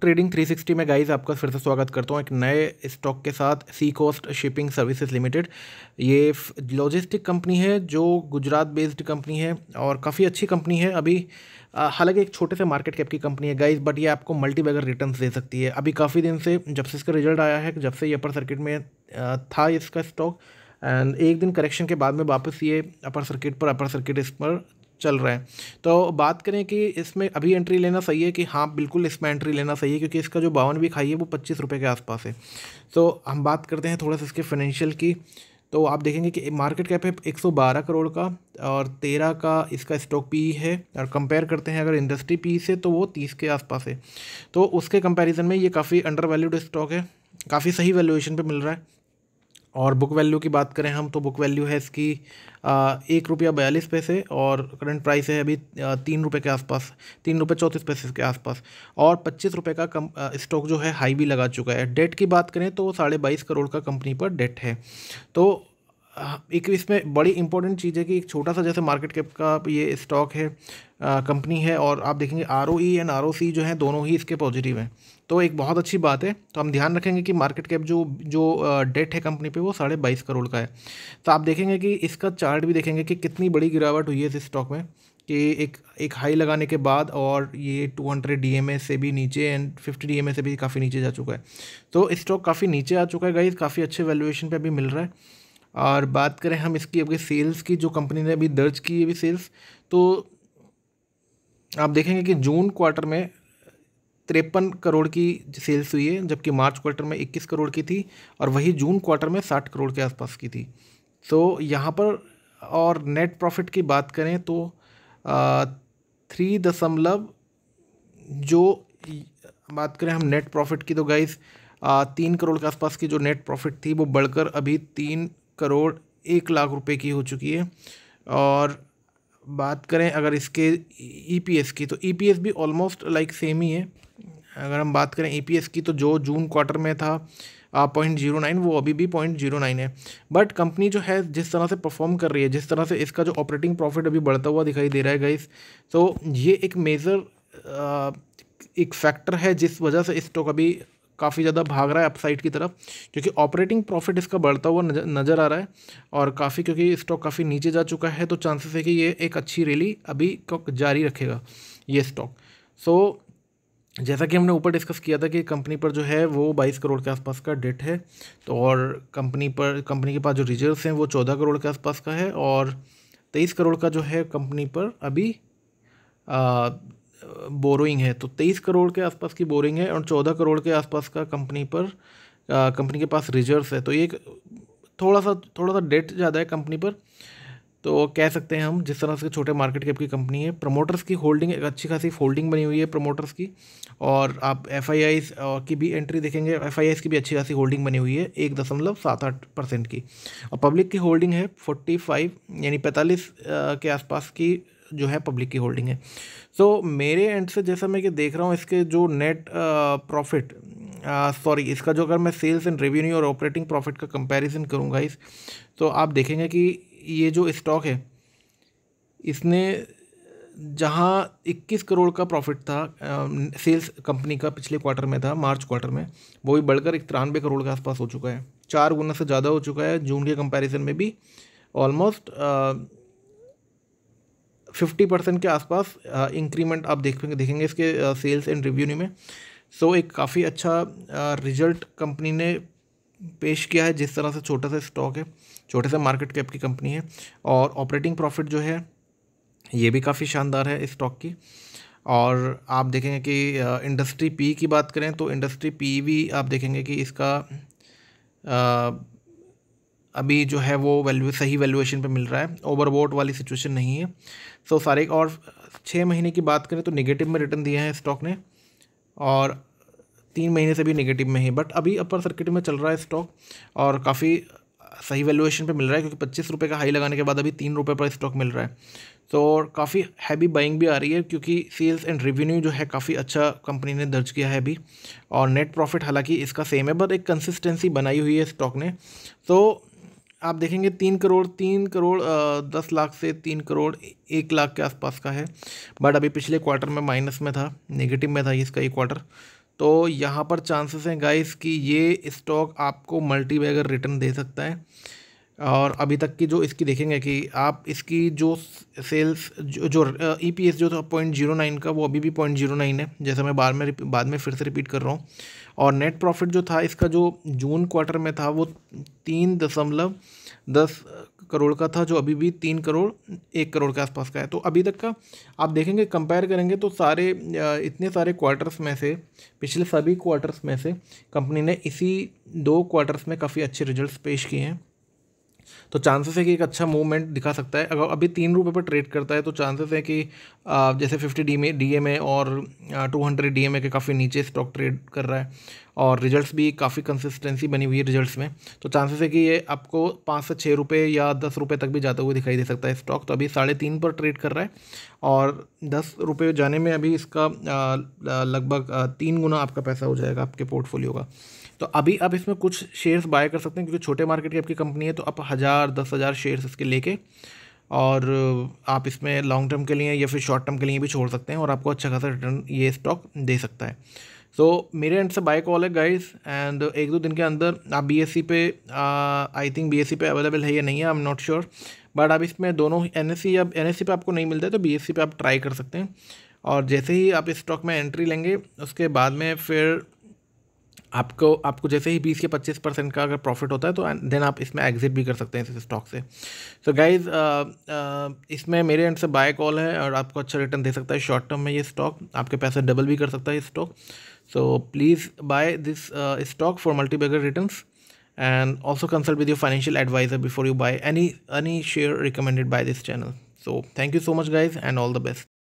trading 360 में guys आपका फिर से स्वागत करता हूँ एक नए स्टॉक के साथ sea coast shipping services limited ये लॉजिस्टिक कंपनी है जो गुजरात बेस्ड कंपनी है और काफ़ी अच्छी कंपनी है अभी हालांकि एक छोटे से मार्केट कैप की कंपनी है गाइस बट ये आपको मल्टी बैगर रिटर्न दे सकती है अभी काफ़ी दिन से जब से इसका रिजल्ट आया है जब से ये अपर सर्किट में था इसका स्टॉक एंड एक दिन करेक्शन के बाद में वापस ये अपर सर्किट पर अपर सर्किट इस पर चल रहा है तो बात करें कि इसमें अभी एंट्री लेना सही है कि हाँ बिल्कुल इसमें एंट्री लेना सही है क्योंकि इसका जो बावन भी खाई है वो पच्चीस रुपये के आसपास है तो हम बात करते हैं थोड़ा सा इसके फाइनेंशियल की तो आप देखेंगे कि मार्केट कैप है 112 करोड़ का और 13 का इसका स्टॉक पी है और कंपेयर करते हैं अगर इंडस्ट्री पी से तो वो 30 के आसपास है तो उसके कंपैरिजन में ये काफ़ी अंडर वैल्यूड स्टॉक है काफ़ी सही वैल्यूएशन पे मिल रहा है और बुक वैल्यू की बात करें हम तो बुक वैल्यू है इसकी एक रुपया बयालीस पैसे और करंट प्राइस है अभी तीन रुपये के आसपास तीन रुपये चौंतीस पैसे के आसपास और पच्चीस रुपये का कम स्टॉक जो है हाई भी लगा चुका है डेट की बात करें तो साढ़े बाईस करोड़ का कंपनी पर डेट है तो हाँ, एक इसमें बड़ी इंपॉर्टेंट चीज़ है कि एक छोटा सा जैसे मार्केट कैप का ये स्टॉक है कंपनी है और आप देखेंगे आर एंड आर जो है दोनों ही इसके पॉजिटिव हैं तो एक बहुत अच्छी बात है तो हम ध्यान रखेंगे कि मार्केट कैप जो जो डेट है कंपनी पे वो साढ़े बाईस करोड़ का है तो आप देखेंगे कि इसका चार्ट भी देखेंगे कि कितनी बड़ी गिरावट हुई है इस स्टॉक में कि एक एक हाई लगाने के बाद और ये टू हंड्रेड डी से भी नीचे एंड फिफ्टी डी से भी काफ़ी नीचे जा चुका है तो स्टॉक काफ़ी नीचे आ चुका है गाइज काफ़ी अच्छे वैल्यूएशन पर अभी मिल रहा है और बात करें हम इसकी अभी सेल्स की जो कंपनी ने अभी दर्ज की है अभी सेल्स तो आप देखेंगे कि जून क्वार्टर में तिरपन करोड़ की सेल्स हुई है जबकि मार्च क्वार्टर में 21 करोड़ की थी और वही जून क्वार्टर में 60 करोड़ के आसपास की थी तो यहाँ पर और नेट प्रॉफिट की बात करें तो थ्री दशमलव जो बात करें हम नेट प्रॉफिट की तो गाइस तीन करोड़ के आसपास की जो नेट प्रॉफिट थी वो बढ़कर अभी तीन करोड़ एक लाख रुपए की हो चुकी है और बात करें अगर इसके ईपीएस e की तो ईपीएस e भी ऑलमोस्ट लाइक सेम ही है अगर हम बात करें ईपीएस e की तो जो जून क्वार्टर में था पॉइंट जीरो नाइन वो अभी भी पॉइंट जीरो नाइन है बट कंपनी जो है जिस तरह से परफॉर्म कर रही है जिस तरह से इसका जो ऑपरेटिंग प्रॉफिट अभी बढ़ता हुआ दिखाई दे रहा है गाइस तो ये एक मेज़र एक फैक्टर है जिस वजह से स्टॉक अभी काफ़ी ज़्यादा भाग रहा है अपसाइड की तरफ क्योंकि ऑपरेटिंग प्रॉफिट इसका बढ़ता हुआ नज़र आ रहा है और काफ़ी क्योंकि स्टॉक काफ़ी नीचे जा चुका है तो चांसेस है कि ये एक अच्छी रैली अभी जारी रखेगा ये स्टॉक सो so, जैसा कि हमने ऊपर डिस्कस किया था कि कंपनी पर जो है वो 22 करोड़ के आसपास का डेट है तो और कंपनी पर कंपनी के पास जो रिजर्व हैं वो चौदह करोड़ के आसपास का है और तेईस करोड़ का जो है कंपनी पर अभी आ, बोरोइंग है तो तेईस करोड़ के आसपास की बोरिंग है और चौदह करोड़ के आसपास का कंपनी पर कंपनी के पास रिजर्व है तो ये थोड़ा सा थोड़ा सा डेट ज़्यादा है कंपनी पर तो कह सकते हैं हम जिस तरह से छोटे मार्केट कैप की कंपनी है प्रमोटर्स की होल्डिंग एक अच्छी खासी होल्डिंग बनी हुई है प्रमोटर्स की और आप एफ की भी एंट्री देखेंगे एफ की भी अच्छी खासी होल्डिंग बनी हुई है एक दशमलव सात आठ परसेंट की और पब्लिक की होल्डिंग है फोर्टी फाइव यानी पैंतालीस के आसपास की जो है पब्लिक की होल्डिंग है सो so, मेरे एंड से जैसा मैं कि देख रहा हूँ इसके जो नेट प्रॉफिट सॉरी इसका जो अगर मैं सेल्स एंड रेवेन्यू और ऑपरेटिंग प्रॉफिट का कंपैरिजन करूँगा इस तो आप देखेंगे कि ये जो स्टॉक है इसने जहाँ 21 करोड़ का प्रॉफिट था सेल्स कंपनी का पिछले क्वार्टर में था मार्च क्वार्टर में वो भी बढ़कर तिरानवे करोड़ के आसपास हो चुका है चार गुना से ज़्यादा हो चुका है जून के कंपैरिजन में भी ऑलमोस्ट फिफ्टी परसेंट के आसपास इंक्रीमेंट आप देखेंगे देखेंगे इसके सेल्स एंड रिव्यूनी में सो so, एक काफ़ी अच्छा रिजल्ट कंपनी ने पेश किया है जिस तरह से छोटा सा स्टॉक है छोटे से मार्केट कैप की कंपनी है और ऑपरेटिंग प्रॉफिट जो है ये भी काफ़ी शानदार है इस स्टॉक की और आप देखेंगे कि इंडस्ट्री पी की बात करें तो इंडस्ट्री पी भी आप देखेंगे कि इसका अभी जो है वो वैल्यू सही वैल्यूएशन पे मिल रहा है ओवरबोट वाली सिचुएशन नहीं है सो so, सारे और छः महीने की बात करें तो नेगेटिव में रिटर्न दिया है स्टॉक ने और तीन महीने से भी निगेटिव में है बट अभी अपर सर्किट में चल रहा है स्टॉक और काफ़ी सही वैल्यूएशन पे मिल रहा है क्योंकि पच्चीस रुपये का हाई लगाने के बाद अभी तीन रुपये पर स्टॉक मिल रहा है तो काफ़ी हैवी बाइंग भी आ रही है क्योंकि सेल्स एंड रेवेन्यू जो है काफ़ी अच्छा कंपनी ने दर्ज किया है अभी और नेट प्रॉफिट हालांकि इसका सेम है बट एक कंसिस्टेंसी बनाई हुई है स्टॉक ने तो आप देखेंगे तीन करोड़ तीन करोड़ दस लाख से तीन करोड़ एक लाख के आसपास का है बट अभी पिछले क्वार्टर में माइनस में था नेगेटिव में था इसका ये क्वार्टर तो यहाँ पर चांसेस हैं गाइस कि ये स्टॉक आपको मल्टी रिटर्न दे सकता है और अभी तक की जो इसकी देखेंगे कि आप इसकी जो सेल्स जो ई पी एस जो पॉइंट जीरो नाइन का वो अभी भी पॉइंट जीरो नाइन है जैसा मैं बाद में बाद में फिर से रिपीट कर रहा हूँ और नेट प्रॉफिट जो था इसका जो जून क्वार्टर में था वो तीन दशमलव दस करोड़ का था जो अभी भी तीन करोड़ एक करोड़ के आसपास का है तो अभी तक का आप देखेंगे कंपेयर करेंगे तो सारे इतने सारे क्वार्टर्स में से पिछले सभी क्वार्टर्स में से कंपनी ने इसी दो क्वार्टर्स में काफ़ी अच्छे रिजल्ट्स पेश किए हैं तो चांसेस है कि एक अच्छा मूवमेंट दिखा सकता है अगर अभी तीन रुपये पर ट्रेड करता है तो चांसेस है कि जैसे फिफ्टी डी में डी एम ए और two hundred D M A के काफ़ी नीचे स्टॉक ट्रेड कर रहा है और रिजल्ट्स भी काफ़ी कंसिस्टेंसी बनी हुई है रिजल्ट्स में तो चांसेस है कि ये आपको पाँच से छः रुपये या दस रुपये तक भी जाते हुए दिखाई दे सकता है स्टॉक तो अभी साढ़े तीन पर ट्रेड कर रहा है और दस रुपये जाने में अभी इसका लगभग तीन गुना आपका पैसा हो जाएगा आपके पोर्टफोलियो का तो अभी आप इसमें कुछ शेयर्स बाय कर सकते हैं क्योंकि छोटे मार्केट की आपकी कंपनी है तो आप हज़ार दस हज़ार शेयर्स इसके लेके और आप इसमें लॉन्ग टर्म के लिए या फिर शॉर्ट टर्म के लिए भी छोड़ सकते हैं और आपको अच्छा खासा रिटर्न ये स्टॉक दे सकता है सो so, मेरे एंड से बाय कॉल है गाइस एंड एक दो दिन के अंदर आप बीएससी e पे आई थिंक बीएससी पे अवेलेबल है या नहीं है I am not sure but आप इसमें दोनों एन e या एन e पे आपको नहीं मिलता है तो बी पे आप ट्राई कर सकते हैं और जैसे ही आप इस स्टॉक में एंट्री लेंगे उसके बाद में फिर आपको आपको जैसे ही 20 या 25 परसेंट का अगर प्रॉफिट होता है तो देन आप इसमें एग्जिट भी कर सकते हैं इस स्टॉक से so so guys uh, uh, इसमें मेरे एंड से बाय कॉल है और आपको अच्छा रिटर्न दे सकता है शॉर्ट टर्म में ये स्टॉक आपके पैसे डबल भी कर सकता है stock so please buy this stock for multi bagger return and also consult with your financial advisor before you buy any any share recommended by this channel so thank you so much guys and all the best